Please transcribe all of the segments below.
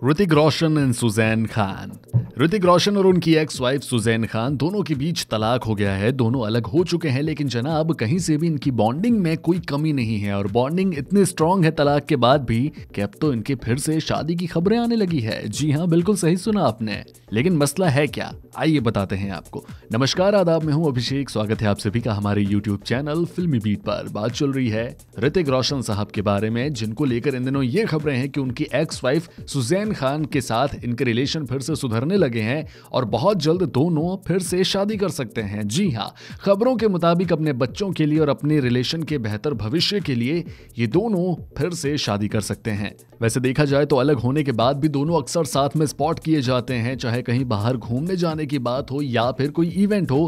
Ruthie Groshen and Suzanne Khan. Hrithik रोशन और उनकी ex wife Suzanne Khan दोनों के बीच तलाक हो गया है दोनों अलग हो चुके हैं लेकिन जनाब कहीं से भी इनकी बॉन्डिंग में कोई कमी नहीं है और बॉन्डिंग इतनी स्ट्रांग है तलाक के बाद भी कि अब तो इनके फिर से शादी की खबरें आने लगी है जी हाँ बिल्कुल सही सुना आपने लेकिन मसला है क्या आइए बताते हैं आपको नमस्कार आदाब मैं हूँ अभिषेक स्वागत है आप सभी का हमारे यूट्यूब चैनल फिल्मी बीट पर बात चल रही है ऋतिक रोशन साहब के बारे में जिनको लेकर इन दिनों ये खबरें हैं कि उनकी एक्स वाइफ सुजैन खान के साथ इनके रिलेशन फिर से सुधरने लगे लगे हैं और बहुत जल्द दोनों फिर से शादी कर सकते हैं जी हाँ खबरों के मुताबिक अपने बच्चों के लिए और अपने रिलेशन के बेहतर भविष्य के लिए ये दोनों फिर से शादी कर सकते हैं वैसे देखा जाए तो अलग होने के बाद भी दोनों अक्सर साथ में स्पॉट किए जाते हैं चाहे कहीं बाहर घूमने जाने की बात हो या फिर कोई इवेंट हो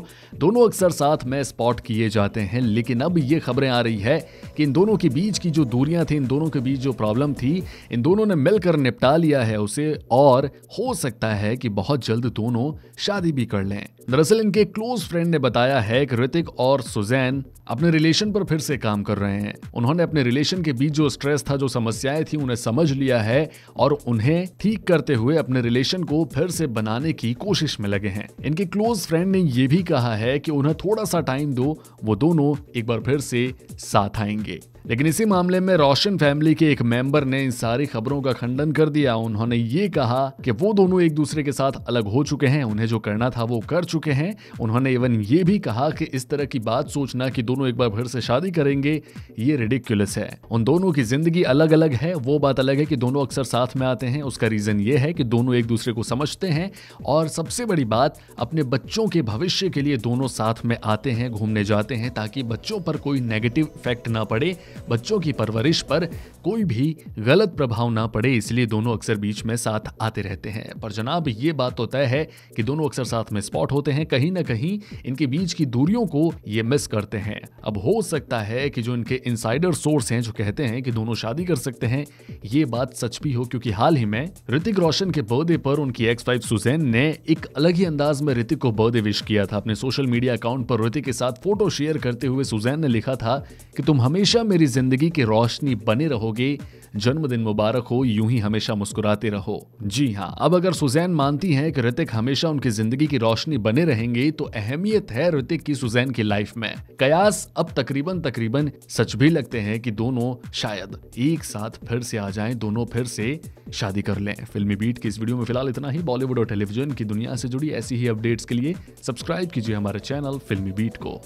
दोनों अक्सर साथ में स्पॉट किए जाते हैं लेकिन अब ये खबरें आ रही है कि इन दोनों के बीच की जो दूरियां थी इन दोनों के बीच जो प्रॉब्लम थी इन दोनों ने मिलकर निपटा लिया है उसे और हो सकता है कि बहुत जल्द दोनों शादी भी कर लें दरअसल इनके क्लोज फ्रेंड ने बताया है कि ऋतिक और सुजैन अपने रिलेशन पर फिर से काम कर रहे हैं उन्होंने अपने रिलेशन के बीच जो स्ट्रेस था जो समस्याएं थी उन्हें समझ लिया है और उन्हें ठीक करते हुए अपने रिलेशन को फिर से बनाने की कोशिश में लगे हैं इनके क्लोज फ्रेंड ने यह भी कहा है कि उन्हें थोड़ा सा टाइम दो वो दोनों एक बार फिर से साथ आएंगे रहेंगे लेकिन इसी मामले में रोशन फैमिली के एक मेंबर ने इन सारी खबरों का खंडन कर दिया उन्होंने ये कहा कि वो दोनों एक दूसरे के साथ अलग हो चुके हैं उन्हें जो करना था वो कर चुके हैं उन्होंने इवन ये भी कहा कि इस तरह की बात सोचना कि दोनों एक बार फिर से शादी करेंगे ये रिडिक्यूलस है उन दोनों की जिंदगी अलग अलग है वो बात अलग है कि दोनों अक्सर साथ में आते हैं उसका रीजन ये है कि दोनों एक दूसरे को समझते हैं और सबसे बड़ी बात अपने बच्चों के भविष्य के लिए दोनों साथ में आते हैं घूमने जाते हैं ताकि बच्चों पर कोई नेगेटिव इफेक्ट ना पड़े बच्चों की परवरिश पर कोई भी गलत प्रभाव ना पड़े इसलिए दोनों अक्सर बीच में साथ आते रहते हैं पर जनाब ये बात तो तय है कि दोनों अक्सर साथ में स्पॉट होते हैं कहीं ना कहीं इनके बीच की दूरियों को ये मिस करते हैं अब हो सकता है कि जो इनके इनसाइडर सोर्स हैं जो कहते हैं कि दोनों शादी कर सकते हैं ये बात सच भी हो क्योंकि हाल ही में ऋतिक रोशन के बर्थडे पर उनकी एक्स वाइफ सुजैन ने एक अलग ही अंदाज में ऋतिक को बर्थडे विश किया था अपने सोशल मीडिया अकाउंट पर ऋतिक के साथ फोटो शेयर करते हुए सुजैन ने लिखा था कि तुम हमेशा मेरे मेरी जिंदगी की रोशनी बने रहोगे जन्मदिन मुबारक हो यूं ही हमेशा मुस्कुराते रहो जी हाँ अब अगर सुजैन मानती हैं कि ऋतिक हमेशा उनकी जिंदगी की रोशनी बने रहेंगे तो अहमियत है ऋतिक की सुजैन की लाइफ में कयास अब तकरीबन तकरीबन सच भी लगते हैं कि दोनों शायद एक साथ फिर से आ जाएं दोनों फिर से शादी कर लें फिल्मी बीट की इस वीडियो में फिलहाल इतना ही बॉलीवुड और टेलीविजन की दुनिया से जुड़ी ऐसी ही अपडेट्स के लिए सब्सक्राइब कीजिए हमारे चैनल फिल्मी बीट को